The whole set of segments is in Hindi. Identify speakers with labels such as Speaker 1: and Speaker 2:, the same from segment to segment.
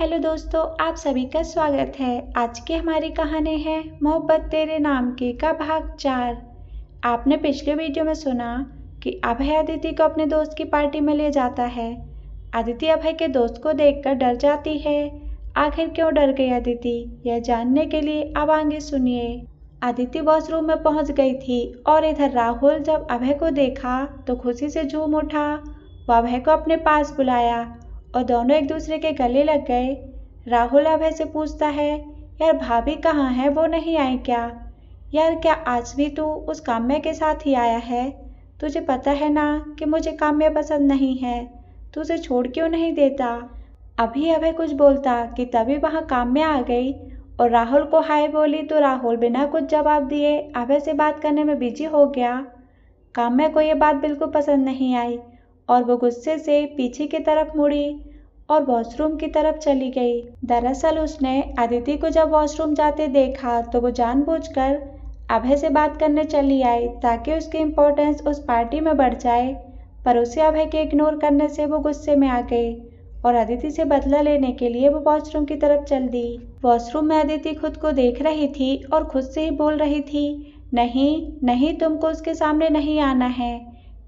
Speaker 1: हेलो दोस्तों आप सभी का स्वागत है आज की हमारी कहानी है मोहब्बत तेरे नाम की का भाग चार आपने पिछले वीडियो में सुना कि अभय अदिति को अपने दोस्त की पार्टी में ले जाता है अदिति अभय के दोस्त को देखकर डर जाती है आखिर क्यों डर गई अदिति यह जानने के लिए अब आगे सुनिए अदिति वॉशरूम में पहुंच गई थी और इधर राहुल जब अभय को देखा तो खुशी से झूम उठा वह अभय को अपने पास बुलाया और दोनों एक दूसरे के गले लग गए राहुल अभय से पूछता है यार भाभी कहाँ है वो नहीं आए क्या यार क्या आज भी तू उस काम्य के साथ ही आया है तुझे पता है ना कि मुझे काम्य पसंद नहीं है तू उसे छोड़ क्यों नहीं देता अभी अभय कुछ बोलता कि तभी वहाँ काम्य आ गई और राहुल को हाय बोली तो राहुल बिना कुछ जवाब दिए अभय से बात करने में बिजी हो गया काम्या को ये बात बिल्कुल पसंद नहीं आई और वो गुस्से से पीछे की तरफ मुड़ी और वॉशरूम की तरफ चली गई दरअसल उसने अदिति को जब वॉशरूम जाते देखा तो वो जानबूझकर अभय से बात करने चली आई ताकि उसकी इम्पोर्टेंस उस पार्टी में बढ़ जाए पर उसे अभय के इग्नोर करने से वो गुस्से में आ गई और अदिति से बदला लेने के लिए वो वॉशरूम की तरफ चल दी वॉशरूम में अदिति खुद को देख रही थी और खुद से ही बोल रही थी नहीं नहीं तुमको उसके सामने नहीं आना है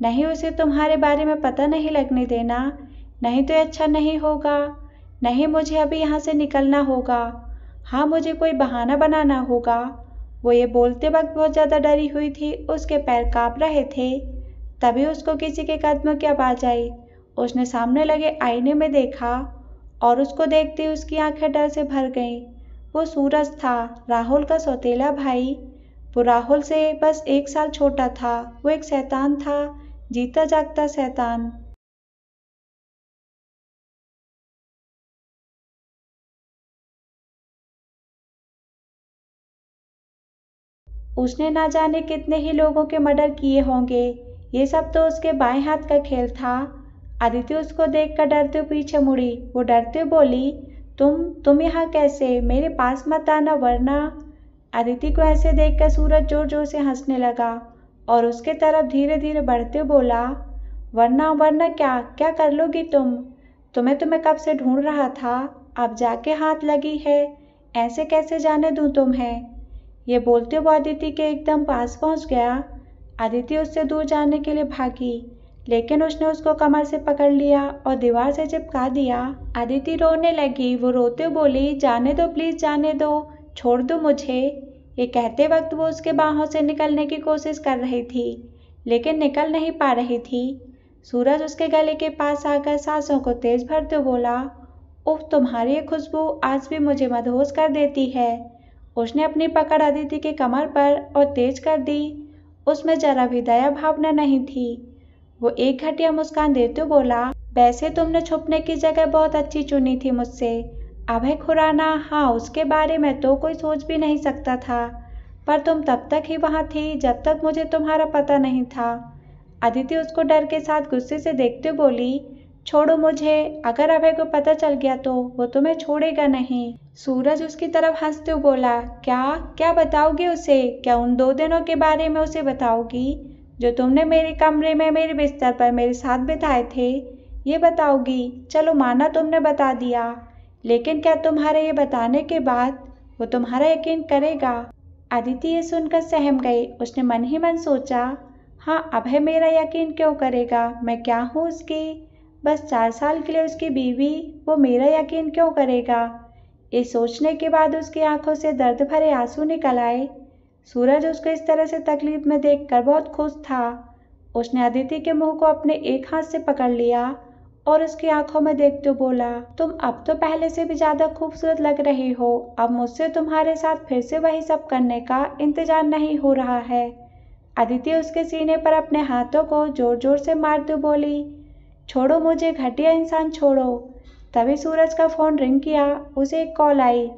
Speaker 1: नहीं उसे तुम्हारे बारे में पता नहीं लगने देना नहीं तो अच्छा नहीं होगा नहीं मुझे अभी यहाँ से निकलना होगा हाँ मुझे कोई बहाना बनाना होगा वो ये बोलते वक्त बहुत ज़्यादा डरी हुई थी उसके पैर काँप रहे थे तभी उसको किसी के कदमों की आवाज़ आई उसने सामने लगे आईने में देखा और उसको देखते उसकी आंखें डर से भर गईं वो सूरज था राहुल का सौतेला भाई वो राहुल से बस एक साल छोटा था वो एक शैतान था जीता जागता शैतान उसने ना जाने कितने ही लोगों के मर्डर किए होंगे ये सब तो उसके बाएं हाथ का खेल था आदित्य उसको देखकर डरते हुए पीछे मुड़ी वो डरते बोली तुम तुम यहाँ कैसे मेरे पास मत आना वरना आदित्य को ऐसे देखकर सूरज जोर जोर से हंसने लगा और उसके तरफ धीरे धीरे बढ़ते बोला वरना वरना क्या क्या कर लोगी तुम तुम्हें तो मैं कब से ढूंढ रहा था अब जाके हाथ लगी है ऐसे कैसे जाने दूँ तुम्हें ये बोलते हुए अदिति के एकदम पास पहुंच गया अदिति उससे दूर जाने के लिए भागी लेकिन उसने उसको कमर से पकड़ लिया और दीवार से चिपका दिया अदिति रोने लगी वो रोते बोली जाने दो प्लीज़ जाने दो छोड़ दो मुझे ये कहते वक्त वो उसके बाहों से निकलने की कोशिश कर रही थी लेकिन निकल नहीं पा रही थी सूरज उसके गले के पास आकर सांसों को तेज भरते बोला उफ तुम्हारी खुशबू आज भी मुझे मदहोश कर देती है उसने अपनी पकड़ अदिति के कमर पर और तेज कर दी उसमें जरा भी दया भावना नहीं थी वो एक घटिया मुस्कान देते बोला वैसे तुमने छुपने की जगह बहुत अच्छी चुनी थी मुझसे अभय खुराना हाँ उसके बारे में तो कोई सोच भी नहीं सकता था पर तुम तब तक ही वहाँ थी जब तक मुझे तुम्हारा पता नहीं था अदिति उसको डर के साथ गुस्से से देखते बोली छोड़ो मुझे अगर अभय को पता चल गया तो वो तुम्हें छोड़ेगा नहीं सूरज उसकी तरफ हंसते हुए बोला क्या क्या बताओगे उसे क्या उन दो दिनों के बारे में उसे बताओगी जो तुमने मेरे कमरे में मेरे बिस्तर पर मेरे साथ बिताए थे ये बताओगी चलो माना तुमने बता दिया लेकिन क्या तुम्हारे ये बताने के बाद वो तुम्हारा यकीन करेगा अदिति ये सुनकर सहम गई उसने मन ही मन सोचा हाँ अभय मेरा यकीन क्यों करेगा मैं क्या हूँ उसकी बस चार साल के लिए उसकी बीवी वो मेरा यकीन क्यों करेगा ये सोचने के बाद उसकी आंखों से दर्द भरे आंसू निकल आए सूरज उसको इस तरह से तकलीफ में देखकर बहुत खुश था उसने अदिति के मुंह को अपने एक हाथ से पकड़ लिया और उसकी आंखों में देखते बोला तुम अब तो पहले से भी ज्यादा खूबसूरत लग रही हो अब मुझसे तुम्हारे साथ फिर से वही सब करने का इंतजार नहीं हो रहा है अदिति उसके सीने पर अपने हाथों को जोर जोर से मारते बोली छोड़ो मुझे घटिया इंसान छोड़ो तभी सूरज का फ़ोन रिंग किया उसे एक कॉल आई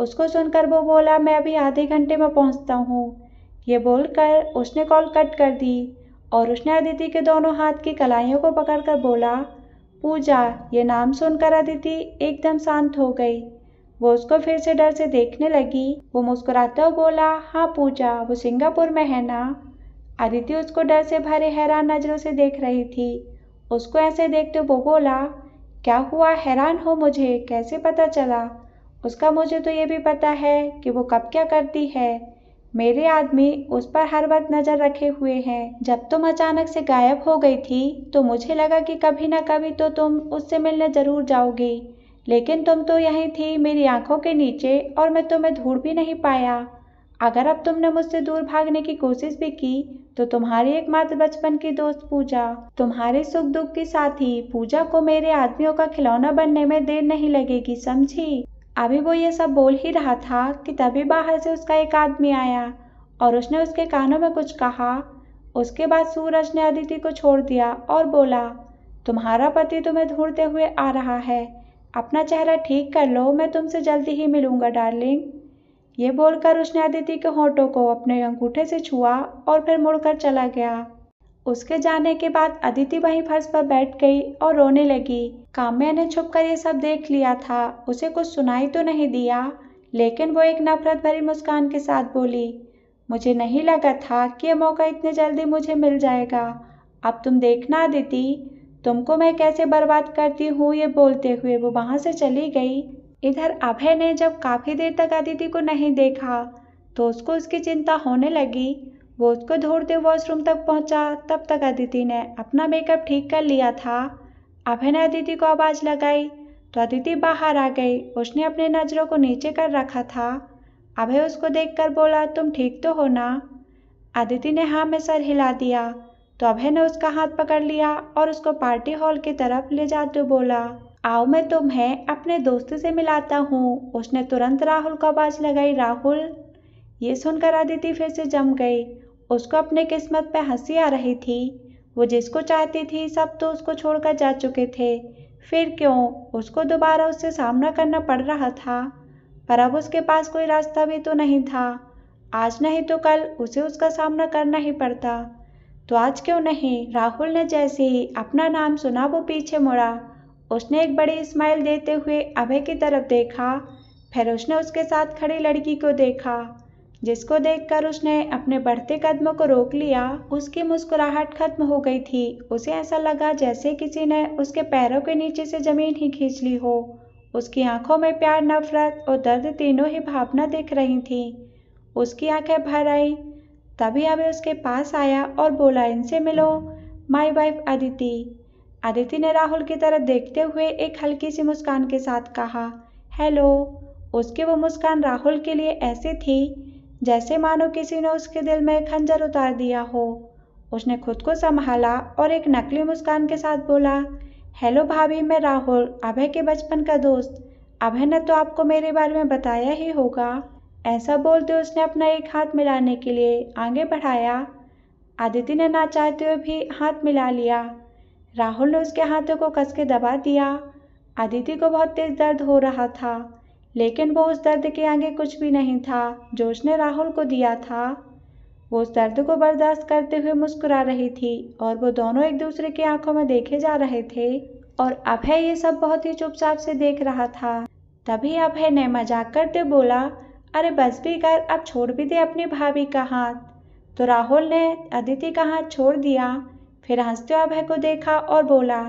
Speaker 1: उसको सुनकर वो बोला मैं अभी आधे घंटे में पहुंचता हूँ ये बोलकर उसने कॉल कट कर दी और उसने अदिति के दोनों हाथ की कलाइयों को पकड़कर बोला पूजा ये नाम सुनकर अदिति एकदम शांत हो गई वो उसको फिर से डर से देखने लगी वो मुस्कुराता हुए बोला हाँ पूजा वो सिंगापुर में है ना अदिति उसको डर से भरे हैरान नज़रों से देख रही थी उसको ऐसे देखते वो बोला क्या हुआ हैरान हो मुझे कैसे पता चला उसका मुझे तो ये भी पता है कि वो कब क्या करती है मेरे आदमी उस पर हर वक्त नज़र रखे हुए हैं जब तुम अचानक से गायब हो गई थी तो मुझे लगा कि कभी ना कभी तो तुम उससे मिलने ज़रूर जाओगी लेकिन तुम तो यहीं थी मेरी आंखों के नीचे और मैं तुम्हें ढूंढ भी नहीं पाया अगर अब तुमने मुझसे दूर भागने की कोशिश भी की तो तुम्हारी एकमात्र बचपन की दोस्त पूजा तुम्हारे सुख दुख की साथी पूजा को मेरे आदमियों का खिलौना बनने में देर नहीं लगेगी समझी अभी वो ये सब बोल ही रहा था कि तभी बाहर से उसका एक आदमी आया और उसने उसके कानों में कुछ कहा उसके बाद सूरज ने अदिति को छोड़ दिया और बोला तुम्हारा पति तुम्हें ढूंढते हुए आ रहा है अपना चेहरा ठीक कर लो मैं तुमसे जल्दी ही मिलूंगा डार्लिंग ये बोलकर उसने अदिति के होठों को अपने अंगूठे से छुआ और फिर मुड़कर चला गया उसके जाने के बाद अदिति वहीं फर्श पर बैठ गई और रोने लगी काम्या ने छुपकर ये सब देख लिया था उसे कुछ सुनाई तो नहीं दिया लेकिन वो एक नफरत भरी मुस्कान के साथ बोली मुझे नहीं लगा था कि ये मौका इतने जल्दी मुझे मिल जाएगा अब तुम देखना अदिति तुमको मैं कैसे बर्बाद करती हूँ ये बोलते हुए वो वहाँ से चली गई इधर अभय ने जब काफ़ी देर तक अदिति को नहीं देखा तो उसको उसकी चिंता होने लगी वो उसको दौड़ते वॉशरूम तक पहुंचा तब तक अदिति ने अपना मेकअप ठीक कर लिया था अभय ने अदिति को आवाज़ लगाई तो अदिति बाहर आ गई उसने अपने नज़रों को नीचे कर रखा था अभय उसको देखकर बोला तुम ठीक तो हो ना अदिति ने हाँ में सर हिला दिया तो अभय ने उसका हाथ पकड़ लिया और उसको पार्टी हॉल की तरफ ले जाते बोला आओ मैं तुम्हें अपने दोस्त से मिलाता हूँ उसने तुरंत राहुल को आवाज़ लगाई राहुल ये सुनकर अदिति फिर से जम गई उसको अपने किस्मत पे हंसी आ रही थी वो जिसको चाहती थी सब तो उसको छोड़कर जा चुके थे फिर क्यों उसको दोबारा उससे सामना करना पड़ रहा था पर अब उसके पास कोई रास्ता भी तो नहीं था आज नहीं तो कल उसे उसका सामना करना ही पड़ता तो आज क्यों नहीं राहुल ने जैसे ही अपना नाम सुना वो पीछे मुड़ा उसने एक बड़ी स्माइल देते हुए अभय की तरफ देखा फिर उसने उसके साथ खड़ी लड़की को देखा जिसको देखकर उसने अपने बढ़ते कदमों को रोक लिया उसकी मुस्कुराहट खत्म हो गई थी उसे ऐसा लगा जैसे किसी ने उसके पैरों के नीचे से जमीन ही खींच ली हो उसकी आंखों में प्यार नफरत और दर्द तीनों ही भावना दिख रही थी उसकी आंखें भर आई तभी अभी उसके पास आया और बोला इनसे मिलो माय वाइफ अदिति अदिति ने राहुल की तरफ देखते हुए एक हल्की सी मुस्कान के साथ कहा हेलो उसकी वो मुस्कान राहुल के लिए ऐसी थी जैसे मानो किसी ने उसके दिल में खंजर उतार दिया हो उसने खुद को संभाला और एक नकली मुस्कान के साथ बोला हेलो भाभी मैं राहुल अभय के बचपन का दोस्त अभय ने तो आपको मेरे बारे में बताया ही होगा ऐसा बोलते उसने अपना एक हाथ मिलाने के लिए आगे बढ़ाया आदिति ने ना चाहते हुए भी हाथ मिला लिया राहुल ने उसके हाथों को कस के दबा दिया आदिति को बहुत तेज दर्द हो रहा था लेकिन वो उस दर्द के आगे कुछ भी नहीं था जो उसने राहुल को दिया था वो उस दर्द को बर्दाश्त करते हुए मुस्कुरा रही थी और वो दोनों एक दूसरे की आंखों में देखे जा रहे थे और अभय ये सब बहुत ही चुपचाप से देख रहा था तभी अभय ने मजाक करते बोला अरे बस भी कर अब छोड़ भी दे अपनी भाभी का हाथ तो राहुल ने अदिति का हाथ छोड़ दिया फिर हंसते अभय को देखा और बोला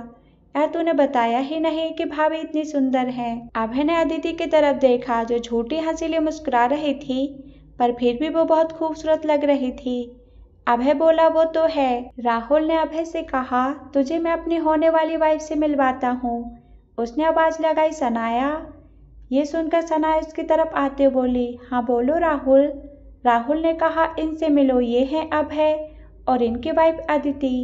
Speaker 1: यह तूने बताया ही नहीं कि भाभी इतनी सुंदर है अभय ने अदिति की तरफ देखा जो झूठी हंसी लिए मुस्कुरा रही थी पर फिर भी वो बहुत खूबसूरत लग रही थी अभय बोला वो तो है राहुल ने अभय से कहा तुझे मैं अपनी होने वाली वाइफ से मिलवाता हूँ उसने आवाज़ लगाई सनाया ये सुनकर सनाया उसकी तरफ आते बोली हाँ बोलो राहुल राहुल ने कहा इनसे मिलो ये हैं अभय और इनकी वाइफ अदिति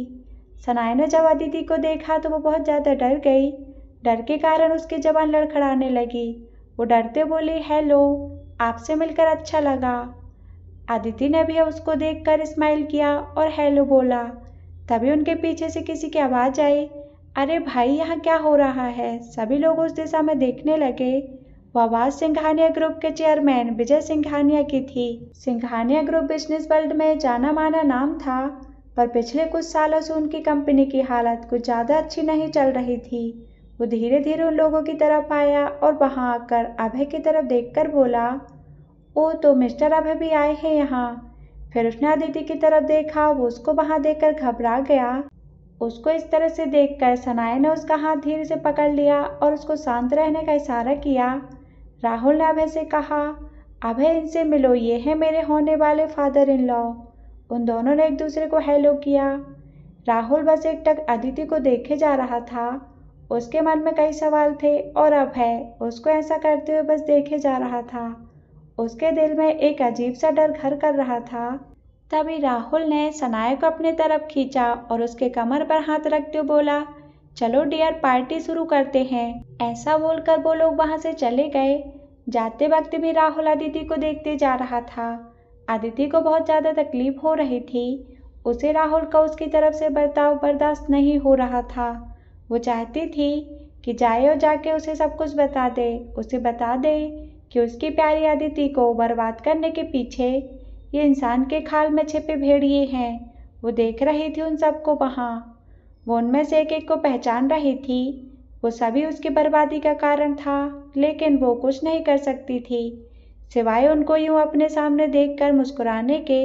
Speaker 1: सनाया ने जब अदिति को देखा तो वो बहुत ज़्यादा डर गई डर के कारण उसकी जबान लड़खड़ाने लगी वो डरते बोली हेलो आपसे मिलकर अच्छा लगा अदिति ने भी उसको देखकर स्माइल किया और हेलो बोला तभी उनके पीछे से किसी की आवाज़ आई अरे भाई यहाँ क्या हो रहा है सभी लोग उस दिशा में देखने लगे वो आवाज़ सिंघानिया ग्रुप के चेयरमैन विजय सिंघानिया की थी सिंघानिया ग्रुप बिजनेस वर्ल्ड में जाना माना नाम था पर पिछले कुछ सालों से उनकी कंपनी की हालत कुछ ज़्यादा अच्छी नहीं चल रही थी वो धीरे धीरे उन लोगों की तरफ आया और वहाँ आकर अभय की तरफ देखकर बोला ओ तो मिस्टर अभय भी आए हैं यहाँ फिर उसने अदिति की तरफ देखा वो उसको वहाँ देखकर घबरा गया उसको इस तरह से देखकर सनाया ने उसका हाथ धीरे से पकड़ लिया और उसको शांत रहने का इशारा किया राहुल ने अभय से कहा अभय इनसे मिलो ये है मेरे होने वाले फादर इन लॉ उन दोनों ने एक दूसरे को हेलो किया राहुल बस एक टक अदिति को देखे जा रहा था उसके मन में कई सवाल थे और अब है उसको ऐसा करते हुए बस देखे जा रहा था उसके दिल में एक अजीब सा डर घर कर रहा था तभी राहुल ने सनाया को अपने तरफ खींचा और उसके कमर पर हाथ रखते हुए बोला चलो डियर पार्टी शुरू करते हैं ऐसा बोलकर वो लोग वहाँ से चले गए जाते वक्त भी राहुल अदिति को देखते जा रहा था आदित्य को बहुत ज़्यादा तकलीफ हो रही थी उसे राहुल का उसकी तरफ से बर्ताव बर्दाश्त नहीं हो रहा था वो चाहती थी कि जाए और जाके उसे सब कुछ बता दे उसे बता दे कि उसकी प्यारी आदिति को बर्बाद करने के पीछे ये इंसान के खाल में छिपे भेड़िए हैं वो देख रही थी उन सबको वहाँ वो उनमें से एक एक को पहचान रही थी वो सभी उसकी बर्बादी का कारण था लेकिन वो कुछ नहीं कर सकती थी सिवाय उनको यूं अपने सामने देखकर मुस्कुराने के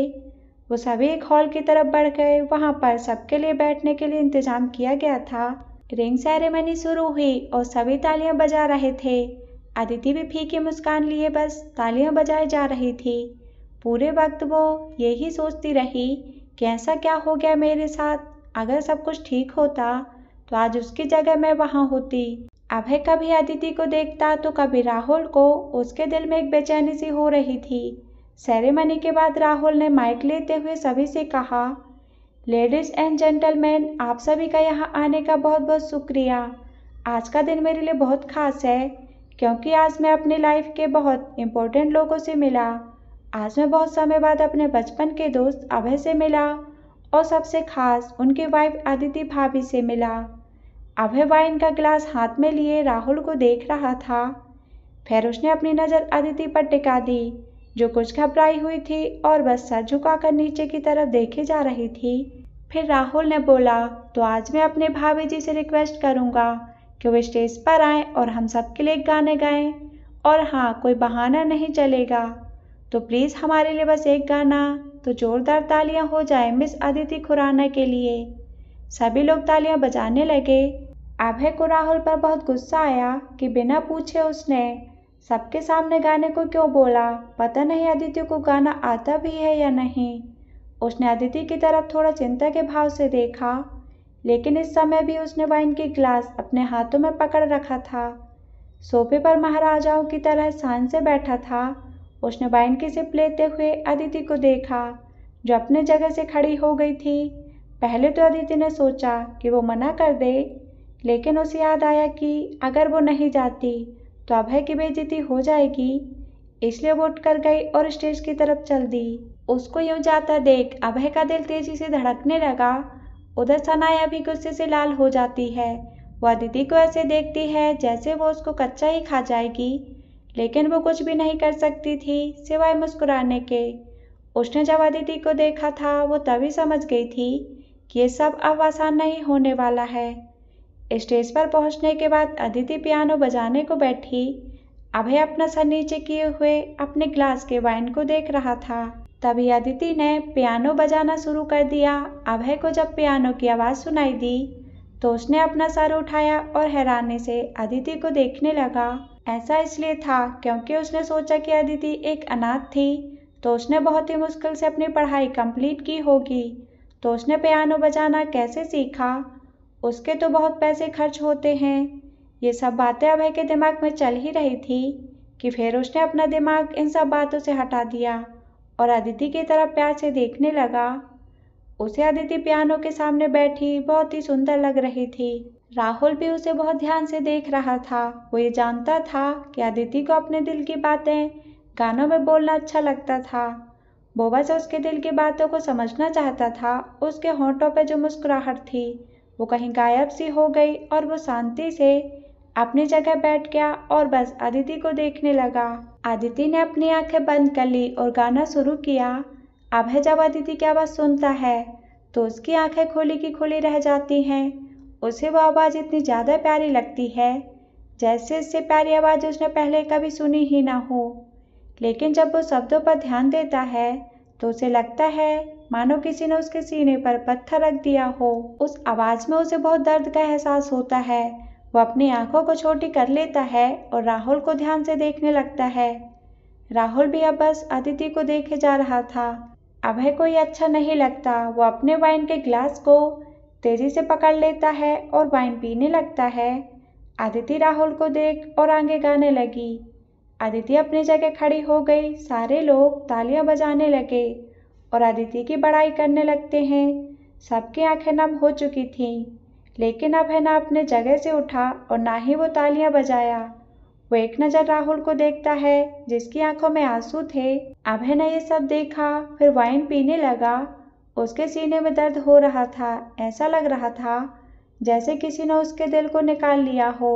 Speaker 1: वो सभी एक हॉल की तरफ बढ़ गए वहाँ पर सबके लिए बैठने के लिए इंतजाम किया गया था रिंग सेरेमनी शुरू हुई और सभी तालियां बजा रहे थे अदिति भी फीकी मुस्कान लिए बस तालियां बजाई जा रही थी पूरे वक्त वो यही सोचती रही कि ऐसा क्या हो गया मेरे साथ अगर सब कुछ ठीक होता तो आज उसकी जगह मैं वहाँ होती अभय कभी अदिति को देखता तो कभी राहुल को उसके दिल में एक बेचैनी सी हो रही थी सेरेमनी के बाद राहुल ने माइक लेते हुए सभी से कहा लेडीज़ एंड जेंटलमैन आप सभी का यहाँ आने का बहुत बहुत शुक्रिया आज का दिन मेरे लिए बहुत खास है क्योंकि आज मैं अपनी लाइफ के बहुत इम्पोर्टेंट लोगों से मिला आज मैं बहुत समय बाद अपने बचपन के दोस्त अभय से मिला और सबसे खास उनकी वाइफ आदिति भाभी से मिला अभय वाइन का गिलास हाथ में लिए राहुल को देख रहा था फिर उसने अपनी नज़र अदिति पर टिका दी जो कुछ घबराई हुई थी और बस सर झुकाकर नीचे की तरफ देखी जा रही थी फिर राहुल ने बोला तो आज मैं अपने भाभी जी से रिक्वेस्ट करूँगा कि वे स्टेज पर आए और हम सब के लिए गाने गाएं और हाँ कोई बहाना नहीं चलेगा तो प्लीज़ हमारे लिए बस एक गाना तो ज़ोरदार तालियां हो जाए मिस अदिति खुराना के लिए सभी लोग तालियां बजाने लगे अभय को राहुल पर बहुत गुस्सा आया कि बिना पूछे उसने सबके सामने गाने को क्यों बोला पता नहीं अदिति को गाना आता भी है या नहीं उसने अदिति की तरफ थोड़ा चिंता के भाव से देखा लेकिन इस समय भी उसने वाइन की गिलास अपने हाथों में पकड़ रखा था सोफे पर महाराजाओं की तरह शान से बैठा था उसने वाइन की सिप लेते हुए अदिति को देखा जो अपने जगह से खड़ी हो गई थी पहले तो अदिति ने सोचा कि वो मना कर दे लेकिन उसे याद आया कि अगर वो नहीं जाती तो अभय की बेजती हो जाएगी इसलिए वो उठ कर गई और स्टेज की तरफ चल दी उसको यूं जाता देख अभय का दिल तेजी से धड़कने लगा उधर सनाया भी गुस्से से लाल हो जाती है वह दीदी को ऐसे देखती है जैसे वो उसको कच्चा ही खा जाएगी लेकिन वो कुछ भी नहीं कर सकती थी सिवाय मुस्कुराने के उसने जब अदिति को देखा था वो तभी समझ गई थी कि ये सब अब आसान नहीं होने वाला है स्टेज पर पहुंचने के बाद अदिति पियानो बजाने को बैठी अभय अपना सर नीचे किए हुए अपने ग्लास के वाइन को देख रहा था तभी अदिति ने पियानो बजाना शुरू कर दिया अभय को जब पियानो की आवाज़ सुनाई दी तो उसने अपना सर उठाया और हैरानी से अदिति को देखने लगा ऐसा इसलिए था क्योंकि उसने सोचा कि अदिति एक अनाथ थी तो उसने बहुत ही मुश्किल से अपनी पढ़ाई कंप्लीट की होगी तो उसने पियानो बजाना कैसे सीखा उसके तो बहुत पैसे खर्च होते हैं ये सब बातें अभय के दिमाग में चल ही रही थी कि फिर उसने अपना दिमाग इन सब बातों से हटा दिया और अदिति की तरफ प्यार से देखने लगा उसे अदिति पियानो के सामने बैठी बहुत ही सुंदर लग रही थी राहुल भी उसे बहुत ध्यान से देख रहा था वो ये जानता था कि अदिति को अपने दिल की बातें गानों में बोलना अच्छा लगता था वो बस उसके दिल की बातों को समझना चाहता था उसके होंठों पर जो मुस्कुराहट थी वो कहीं गायब सी हो गई और वो शांति से अपनी जगह बैठ गया और बस अदिति को देखने लगा आदिति ने अपनी आंखें बंद कर ली और गाना शुरू किया अब है जब अदिति की आवाज़ सुनता है तो उसकी आंखें खुली की खुली रह जाती हैं उसे वो आवाज़ इतनी ज़्यादा प्यारी लगती है जैसे इससे प्यारी आवाज़ उसने पहले कभी सुनी ही ना हो लेकिन जब वो शब्दों पर ध्यान देता है तो उसे लगता है मानो किसी ने उसके सीने पर पत्थर रख दिया हो उस आवाज में उसे बहुत दर्द का एहसास होता है वो अपनी आंखों को छोटी कर लेता है और राहुल को ध्यान से देखने लगता है राहुल भी अब बस अदिति को देखे जा रहा था अभय कोई अच्छा नहीं लगता वो अपने वाइन के ग्लास को तेजी से पकड़ लेता है और वाइन पीने लगता है आदिति राहुल को देख और आगे गाने लगी आदिति अपनी जगह खड़ी हो गई सारे लोग तालियां बजाने लगे और अदिति की बड़ाई करने लगते हैं सबकी आंखें नम हो चुकी थीं लेकिन अब है ना अपने जगह से उठा और ना ही वो तालियां बजाया वो एक नज़र राहुल को देखता है जिसकी आंखों में आंसू थे अब है ना ये सब देखा फिर वाइन पीने लगा उसके सीने में दर्द हो रहा था ऐसा लग रहा था जैसे किसी ने उसके दिल को निकाल लिया हो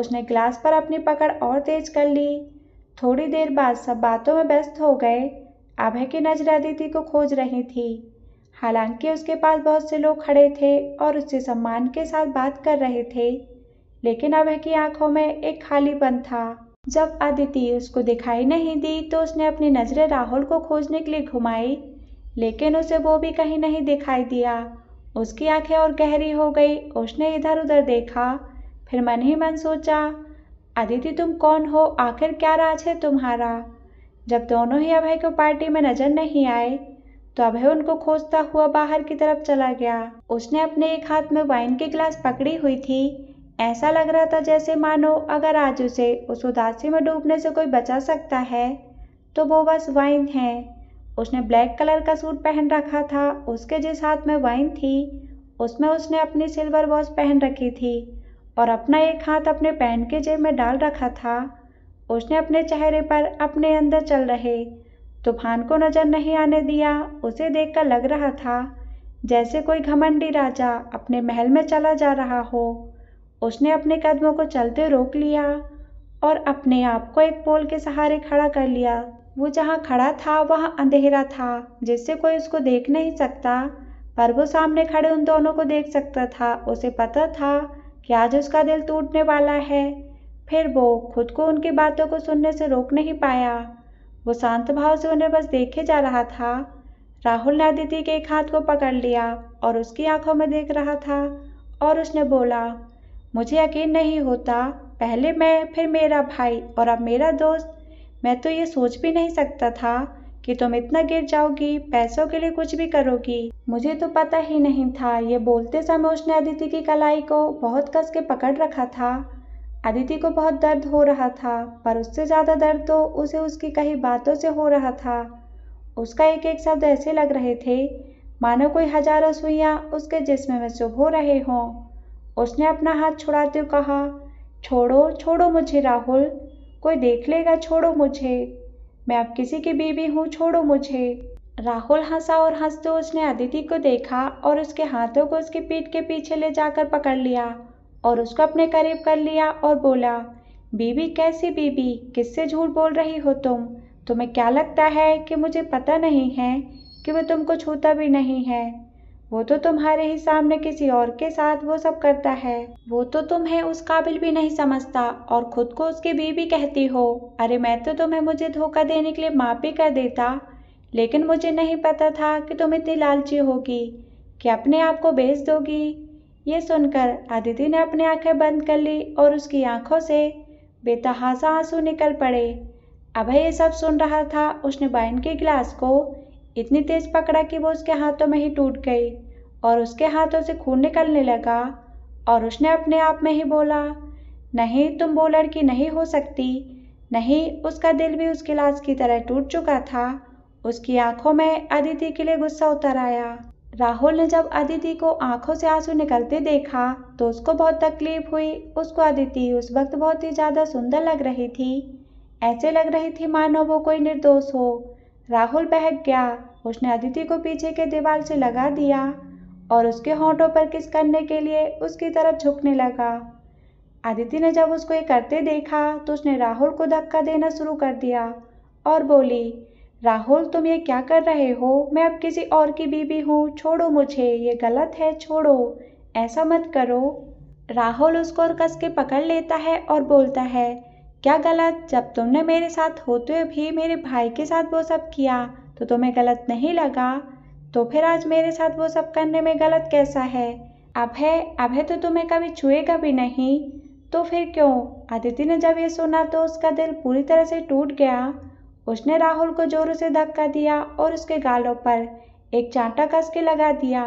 Speaker 1: उसने ग्लास पर अपनी पकड़ और तेज कर ली थोड़ी देर बाद सब बातों में व्यस्त हो गए अभय की नजर अदिति को खोज रही थी हालांकि उसके पास बहुत से लोग खड़े थे और उससे सम्मान के साथ बात कर रहे थे लेकिन अभय की आंखों में एक खालीपन था जब अदिति उसको दिखाई नहीं दी तो उसने अपनी नज़रें राहुल को खोजने के लिए घुमाई लेकिन उसे वो भी कहीं नहीं दिखाई दिया उसकी आंखें और गहरी हो गई उसने इधर उधर देखा फिर मन ही मन सोचा अदिति तुम कौन हो आखिर क्या राज है तुम्हारा जब दोनों ही अभय को पार्टी में नजर नहीं आए तो अभय उनको खोजता हुआ बाहर की तरफ चला गया उसने अपने एक हाथ में वाइन की गिलास पकड़ी हुई थी ऐसा लग रहा था जैसे मानो अगर आज उसे उस उदासी में डूबने से कोई बचा सकता है तो वो बस वाइन है उसने ब्लैक कलर का सूट पहन रखा था उसके जिस हाथ में वाइन थी उसमें उसने अपनी सिल्वर वॉच पहन रखी थी और अपना एक हाथ अपने पैंट के जेब में डाल रखा था उसने अपने चेहरे पर अपने अंदर चल रहे तूफान को नजर नहीं आने दिया उसे देखकर लग रहा था जैसे कोई घमंडी राजा अपने महल में चला जा रहा हो उसने अपने कदमों को चलते रोक लिया और अपने आप को एक पोल के सहारे खड़ा कर लिया वो जहाँ खड़ा था वहाँ अंधेरा था जिससे कोई उसको देख नहीं सकता पर वो सामने खड़े उन दोनों को देख सकता था उसे पता था कि आज उसका दिल टूटने वाला है फिर वो खुद को उनकी बातों को सुनने से रोक नहीं पाया वो शांत भाव से उन्हें बस देखे जा रहा था राहुल ने अदिति के एक हाथ को पकड़ लिया और उसकी आंखों में देख रहा था और उसने बोला मुझे यकीन नहीं होता पहले मैं फिर मेरा भाई और अब मेरा दोस्त मैं तो ये सोच भी नहीं सकता था कि तुम इतना गिर जाओगी पैसों के लिए कुछ भी करोगी मुझे तो पता ही नहीं था ये बोलते समय उसने अदिति की कलाई को बहुत कस के पकड़ रखा था अदिति को बहुत दर्द हो रहा था पर उससे ज़्यादा दर्द तो उसे उसकी कही बातों से हो रहा था उसका एक एक शब्द ऐसे लग रहे थे मानो कोई हजारों सुइयाँ उसके जिसम में चुभ हो रहे हों उसने अपना हाथ छुड़ाते हुए कहा छोड़ो छोड़ो मुझे राहुल कोई देख लेगा छोड़ो मुझे मैं अब किसी की बीवी हूँ छोड़ो मुझे राहुल हंसा और हंसते उसने अदिति को देखा और उसके हाथों को उसकी पीठ के पीछे ले जाकर पकड़ लिया और उसको अपने करीब कर लिया और बोला बीवी कैसी बीबी किससे झूठ बोल रही हो तुम तुम्हें क्या लगता है कि मुझे पता नहीं है कि वह तुमको छूता भी नहीं है वो तो तुम्हारे ही सामने किसी और के साथ वो सब करता है वो तो तुम्हें उस काबिल भी नहीं समझता और खुद को उसकी बीबी कहती हो अरे मैं तो तुम्हें मुझे धोखा देने के लिए माफ भी कर देता लेकिन मुझे नहीं पता था कि तुम इतनी लालची होगी कि अपने आप को बेच दोगी ये सुनकर अदिति ने अपनी आंखें बंद कर ली और उसकी आंखों से बेतहासा आंसू निकल पड़े अभय ये सब सुन रहा था उसने बाइन के गिलास को इतनी तेज पकड़ा कि वो उसके हाथों में ही टूट गई और उसके हाथों से खून निकलने लगा और उसने अपने आप में ही बोला नहीं तुम वो लड़की नहीं हो सकती नहीं उसका दिल भी उस गिलास की तरह टूट चुका था उसकी आंखों में अदिति के लिए गुस्सा उतर आया राहुल ने जब अदिति को आंखों से आंसू निकलते देखा तो उसको बहुत तकलीफ हुई उसको अदिति उस वक्त बहुत ही ज़्यादा सुंदर लग रही थी ऐसे लग रही थी मानो वो कोई निर्दोष हो राहुल बहक गया उसने अदिति को पीछे के दीवार से लगा दिया और उसके होंठों पर किस करने के लिए उसकी तरफ झुकने लगा अदिति ने जब उसको ये करते देखा तो उसने राहुल को धक्का देना शुरू कर दिया और बोली राहुल तुम ये क्या कर रहे हो मैं अब किसी और की बीबी हूँ छोड़ो मुझे ये गलत है छोड़ो ऐसा मत करो राहुल उसको और कस के पकड़ लेता है और बोलता है क्या गलत जब तुमने मेरे साथ होते हुए भी मेरे भाई के साथ वो सब किया तो तुम्हें गलत नहीं लगा तो फिर आज मेरे साथ वो सब करने में गलत कैसा है अभय अभय तो तुम्हें कभी छुएगा भी नहीं तो फिर क्यों अदिति ने जब ये सुना तो उसका दिल पूरी तरह से टूट गया उसने राहुल को जोर से धक्का दिया और उसके गालों पर एक चांटा कस के लगा दिया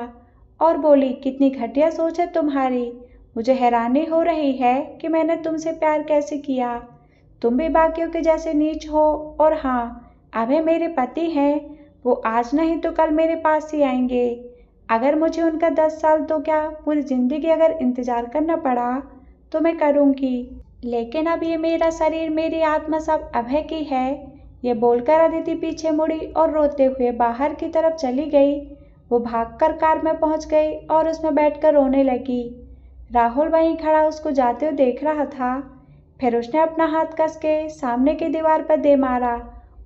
Speaker 1: और बोली कितनी घटिया सोच है तुम्हारी मुझे हैरानी हो रही है कि मैंने तुमसे प्यार कैसे किया तुम भी बाकियों के जैसे नीच हो और हाँ अभी मेरे पति हैं वो आज नहीं तो कल मेरे पास ही आएंगे अगर मुझे उनका दस साल तो क्या पूरी ज़िंदगी अगर इंतज़ार करना पड़ा तो मैं करूँगी लेकिन अब ये मेरा शरीर मेरी आत्मा सब अभय की है ये बोलकर अदिति पीछे मुड़ी और रोते हुए बाहर की तरफ चली गई वो भागकर कार में पहुंच गई और उसमें बैठकर रोने लगी राहुल वहीं खड़ा उसको जाते हुए देख रहा था फिर उसने अपना हाथ कस के सामने की दीवार पर दे मारा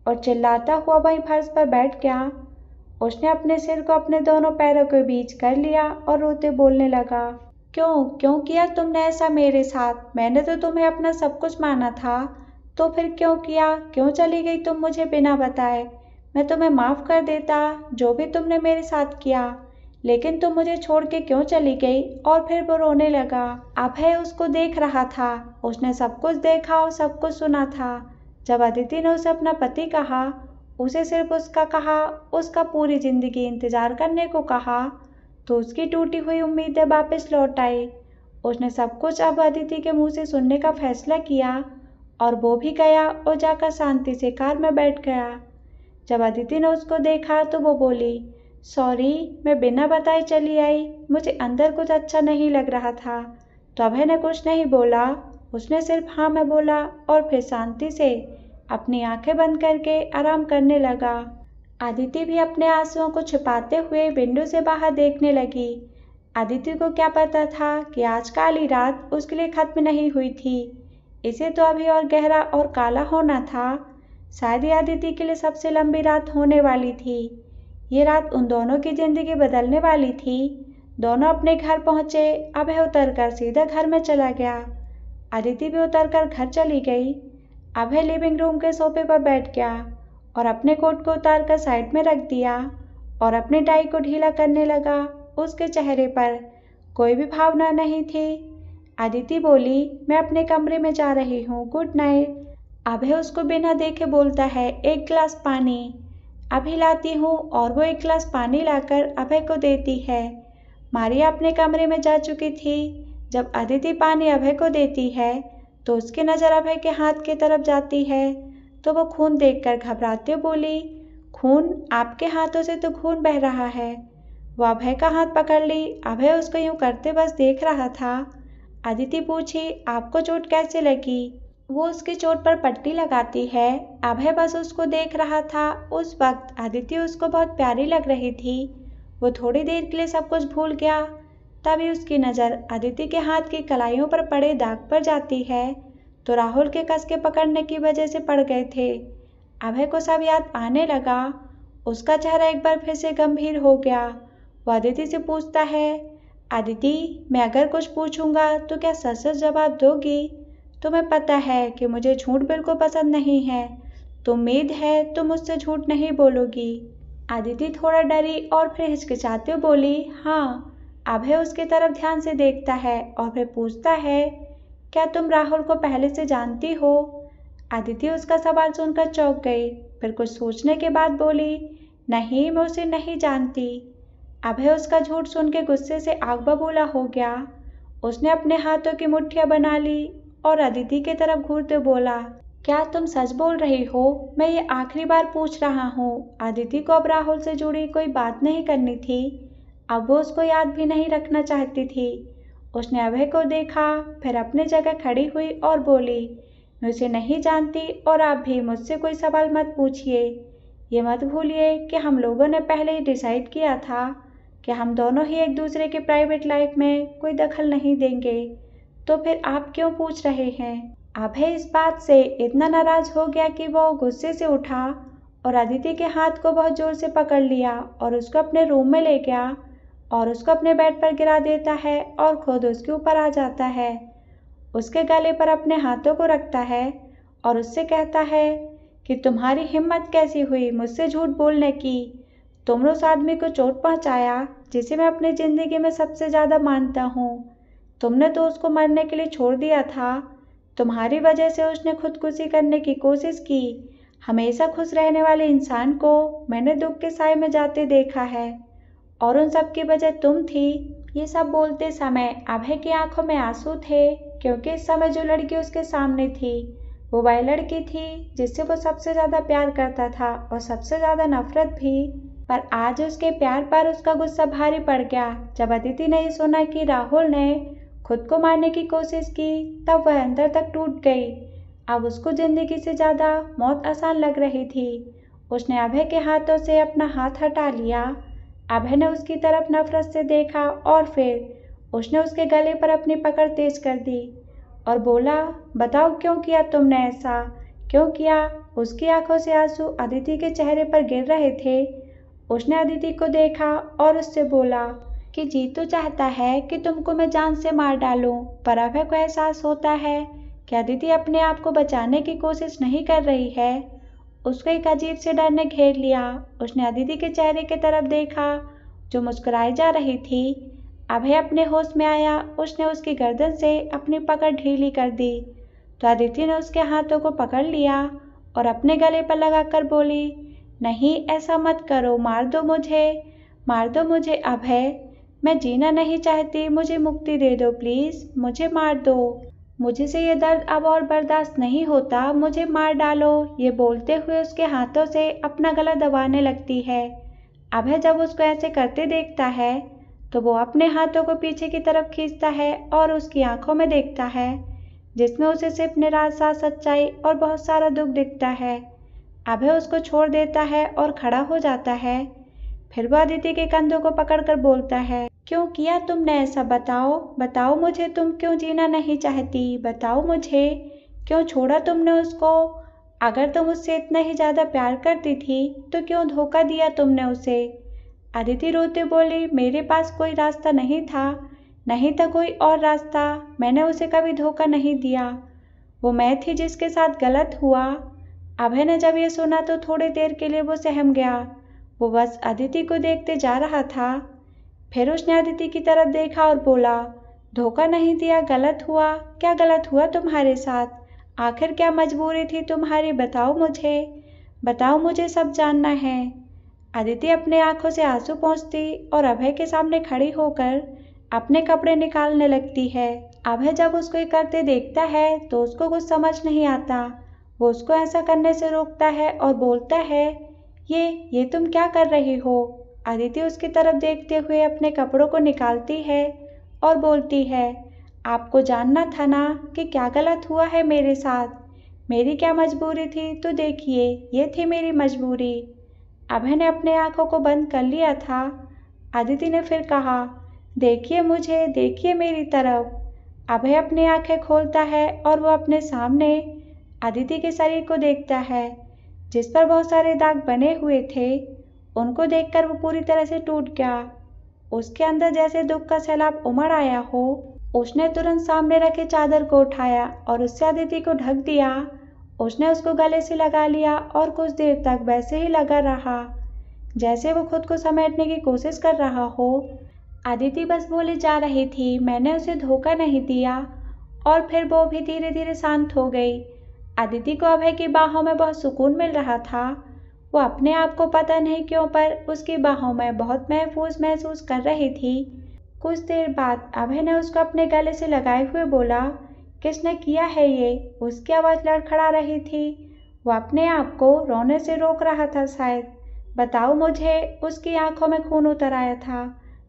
Speaker 1: और चिल्लाता हुआ वहीं फर्श पर बैठ गया उसने अपने सिर को अपने दोनों पैरों के बीच कर लिया और रोते बोलने लगा क्यों क्यों किया तुमने ऐसा मेरे साथ मैंने तो तुम्हें अपना सब कुछ माना था तो फिर क्यों किया क्यों चली गई तुम मुझे बिना बताए मैं तुम्हें माफ़ कर देता जो भी तुमने मेरे साथ किया लेकिन तुम मुझे छोड़ के क्यों चली गई और फिर वो रोने लगा अभय उसको देख रहा था उसने सब कुछ देखा और सब कुछ सुना था जब अदिति ने उसे अपना पति कहा उसे सिर्फ उसका कहा उसका पूरी ज़िंदगी इंतज़ार करने को कहा तो उसकी टूटी हुई उम्मीदें वापस लौट आई उसने सब कुछ अब अदिति के मुंह से सुनने का फैसला किया और वो भी गया और जाकर शांति से कार में बैठ गया जब अदिति ने उसको देखा तो वो बोली सॉरी मैं बिना बताए चली आई मुझे अंदर कुछ अच्छा नहीं लग रहा था तो अभय ने कुछ नहीं बोला उसने सिर्फ हाँ मैं बोला और फिर शांति से अपनी आंखें बंद करके आराम करने लगा आदिति भी अपने आंसुओं को छिपाते हुए विंडो से बाहर देखने लगी आदिति को क्या पता था कि आज काली रात उसके लिए खत्म नहीं हुई थी इसे तो अभी और गहरा और काला होना था शायद यह अदिति के लिए सबसे लंबी रात होने वाली थी ये रात उन दोनों की जिंदगी बदलने वाली थी दोनों अपने घर पहुंचे है उतर कर सीधा घर में चला गया अदिति भी उतर कर घर चली गई है लिविंग रूम के सोफे पर बैठ गया और अपने कोट को उतार कर साइड में रख दिया और अपने टाई को ढीला करने लगा उसके चेहरे पर कोई भी भावना नहीं थी अदिति बोली मैं अपने कमरे में जा रही हूँ गुड नाइट अभय उसको बिना देखे बोलता है एक गिलास पानी अभी लाती हूँ और वो एक गिलास पानी लाकर अभय को देती है मारिया अपने कमरे में जा चुकी थी जब अदिति पानी अभय को देती है तो उसकी नज़र अभय के हाथ की तरफ जाती है तो वो खून कर घबराते बोली खून आपके हाथों से तो खून बह रहा है वह अभय का हाथ पकड़ ली अभय उसको यूं करते बस देख रहा था अदिति पूछी आपको चोट कैसे लगी वो उसकी चोट पर पट्टी लगाती है अभय बस उसको देख रहा था उस वक्त अदिति उसको बहुत प्यारी लग रही थी वो थोड़ी देर के लिए सब कुछ भूल गया तभी उसकी नज़र अदिति के हाथ की कलाइयों पर पड़े दाग पर जाती है तो राहुल के कस के पकड़ने की वजह से पड़ गए थे अभय को सब याद आने लगा उसका चेहरा एक बार फिर से गंभीर हो गया वो अदिति से पूछता है आदिति मैं अगर कुछ पूछूंगा तो क्या सच सच जवाब दोगी तुम्हें पता है कि मुझे झूठ बिल्कुल पसंद नहीं है तो उम्मीद है तुम मुझसे झूठ नहीं बोलोगी आदिति थोड़ा डरी और फिर हिचकिचाते हुए बोली हाँ अभय उसकी तरफ ध्यान से देखता है और फिर पूछता है क्या तुम राहुल को पहले से जानती हो आदिति उसका सवाल सुनकर चौंक गई फिर कुछ सोचने के बाद बोली नहीं मैं उसे नहीं जानती अभय उसका झूठ सुन के गुस्से से आग बबूला हो गया उसने अपने हाथों की मुठ्ठियाँ बना ली और अदिति की तरफ घूरते बोला क्या तुम सच बोल रही हो मैं ये आखिरी बार पूछ रहा हूँ अदिति को अब राहुल से जुड़ी कोई बात नहीं करनी थी अब वो उसको याद भी नहीं रखना चाहती थी उसने अभय को देखा फिर अपने जगह खड़ी हुई और बोली मैं उसे नहीं जानती और आप भी मुझसे कोई सवाल मत पूछिए ये मत भूलिए कि हम लोगों ने पहले ही डिसाइड किया था कि हम दोनों ही एक दूसरे के प्राइवेट लाइफ में कोई दखल नहीं देंगे तो फिर आप क्यों पूछ रहे हैं अभय इस बात से इतना नाराज हो गया कि वो गुस्से से उठा और अदिति के हाथ को बहुत जोर से पकड़ लिया और उसको अपने रूम में ले गया और उसको अपने बेड पर गिरा देता है और खुद उसके ऊपर आ जाता है उसके गले पर अपने हाथों को रखता है और उससे कहता है कि तुम्हारी हिम्मत कैसी हुई मुझसे झूठ बोलने की तुमने उस आदमी को चोट पहुँचाया जिसे मैं अपनी ज़िंदगी में सबसे ज़्यादा मानता हूँ तुमने तो उसको मरने के लिए छोड़ दिया था तुम्हारी वजह से उसने खुदकुशी करने की कोशिश की हमेशा खुश रहने वाले इंसान को मैंने दुख के साय में जाते देखा है और उन सब की वजह तुम थी ये सब बोलते समय अभय की आंखों में आंसू थे क्योंकि इस समय जो लड़की उसके सामने थी वो वह लड़की थी जिससे वो सबसे ज़्यादा प्यार करता था और सबसे ज़्यादा नफरत भी पर आज उसके प्यार पर उसका गुस्सा भारी पड़ गया जब अदिति ने सुना कि राहुल ने खुद को मारने की कोशिश की तब वह अंदर तक टूट गई अब उसको जिंदगी से ज़्यादा मौत आसान लग रही थी उसने अभय के हाथों से अपना हाथ हटा लिया अभय ने उसकी तरफ नफरत से देखा और फिर उसने उसके गले पर अपनी पकड़ तेज कर दी और बोला बताओ क्यों किया तुमने ऐसा क्यों किया उसकी आंखों से आंसू अदिति के चेहरे पर गिर रहे थे उसने अदिति को देखा और उससे बोला कि जीतू तो चाहता है कि तुमको मैं जान से मार डालूं पर अभय को एहसास होता है कि अदिति अपने आप को बचाने की कोशिश नहीं कर रही है उसको एक अजीब से डर ने घेर लिया उसने अदिति के चेहरे की तरफ देखा जो मुस्कुराई जा रही थी अभय अपने होश में आया उसने उसकी गर्दन से अपनी पकड़ ढीली कर दी तो अदिति ने उसके हाथों को पकड़ लिया और अपने गले पर लगाकर बोली नहीं ऐसा मत करो मार दो मुझे मार दो मुझे अब है मैं जीना नहीं चाहती मुझे मुक्ति दे दो प्लीज़ मुझे मार दो मुझे से ये दर्द अब और बर्दाश्त नहीं होता मुझे मार डालो ये बोलते हुए उसके हाथों से अपना गला दबाने लगती है अभय जब उसको ऐसे करते देखता है तो वो अपने हाथों को पीछे की तरफ खींचता है और उसकी आंखों में देखता है जिसमें उसे सिर्फ निराशा सच्चाई और बहुत सारा दुख दिखता है अभय उसको छोड़ देता है और खड़ा हो जाता है फिर वह अदिति के कंधों को पकड़कर बोलता है क्यों किया तुमने ऐसा बताओ बताओ मुझे तुम क्यों जीना नहीं चाहती बताओ मुझे क्यों छोड़ा तुमने उसको अगर तुम उससे इतना ही ज़्यादा प्यार करती थी तो क्यों धोखा दिया तुमने उसे अदिति रोते बोली मेरे पास कोई रास्ता नहीं था नहीं था कोई और रास्ता मैंने उसे कभी धोखा नहीं दिया वो मैं थी जिसके साथ गलत हुआ अभय ने जब यह सुना तो थोड़ी देर के लिए वो सहम गया वो बस अदिति को देखते जा रहा था फिर उसने अदिति की तरफ देखा और बोला धोखा नहीं दिया गलत हुआ क्या गलत हुआ तुम्हारे साथ आखिर क्या मजबूरी थी तुम्हारी बताओ मुझे बताओ मुझे सब जानना है अदिति अपने आंखों से आंसू पहुँचती और अभय के सामने खड़ी होकर अपने कपड़े निकालने लगती है अभय जब उसको ये करते देखता है तो उसको कुछ समझ नहीं आता वो उसको ऐसा करने से रोकता है और बोलता है ये ये तुम क्या कर रही हो अदिति उसकी तरफ देखते हुए अपने कपड़ों को निकालती है और बोलती है आपको जानना था ना कि क्या गलत हुआ है मेरे साथ मेरी क्या मजबूरी थी तो देखिए ये थी मेरी मजबूरी अभय ने अपने आँखों को बंद कर लिया था अदिति ने फिर कहा देखिए मुझे देखिए मेरी तरफ अभय अपनी आंखें खोलता है और वो अपने सामने अदिति के शरीर को देखता है जिस पर बहुत सारे दाग बने हुए थे उनको देखकर वो पूरी तरह से टूट गया उसके अंदर जैसे दुख का सैलाब उमड़ आया हो उसने तुरंत सामने रखे चादर को उठाया और उससे अदिति को ढक दिया उसने उसको गले से लगा लिया और कुछ देर तक वैसे ही लगा रहा जैसे वो खुद को समेटने की कोशिश कर रहा हो अदिति बस बोले जा रही थी मैंने उसे धोखा नहीं दिया और फिर वो भी धीरे धीरे शांत हो गई अदिति को अभय की बाहों में बहुत सुकून मिल रहा था वो अपने आप को पता नहीं क्यों पर उसकी बाहों में बहुत महफूज महसूस कर रही थी कुछ देर बाद अभय ने उसको अपने गले से लगाए हुए बोला किसने किया है ये उसकी आवाज़ लड़खड़ा रही थी वो अपने आप को रोने से रोक रहा था शायद बताओ मुझे उसकी आंखों में खून उतर आया था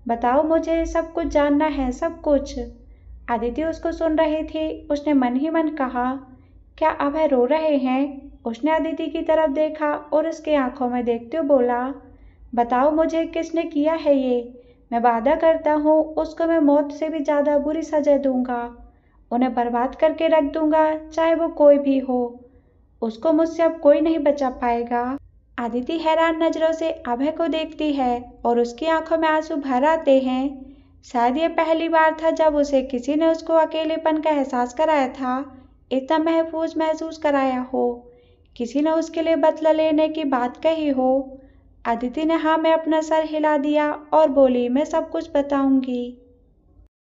Speaker 1: बताओ मुझे सब कुछ जानना है सब कुछ आदिति उसको सुन रही थी उसने मन ही मन कहा क्या अब रो रहे हैं उसने अदिति की तरफ देखा और उसके आंखों में देखते हुए बोला बताओ मुझे किसने किया है ये मैं वादा करता हूँ उसको मैं मौत से भी ज़्यादा बुरी सजा दूंगा उन्हें बर्बाद करके रख दूंगा चाहे वो कोई भी हो उसको मुझसे अब कोई नहीं बचा पाएगा आदिति हैरान नज़रों से अभय को देखती है और उसकी आंखों में आंसू भर आते हैं शायद ये पहली बार था जब उसे किसी ने उसको अकेलेपन का एहसास कराया था इतना महफूज महसूस कराया हो किसी ने उसके लिए बदला लेने की बात कही हो अदिति ने हाँ में अपना सर हिला दिया और बोली मैं सब कुछ बताऊंगी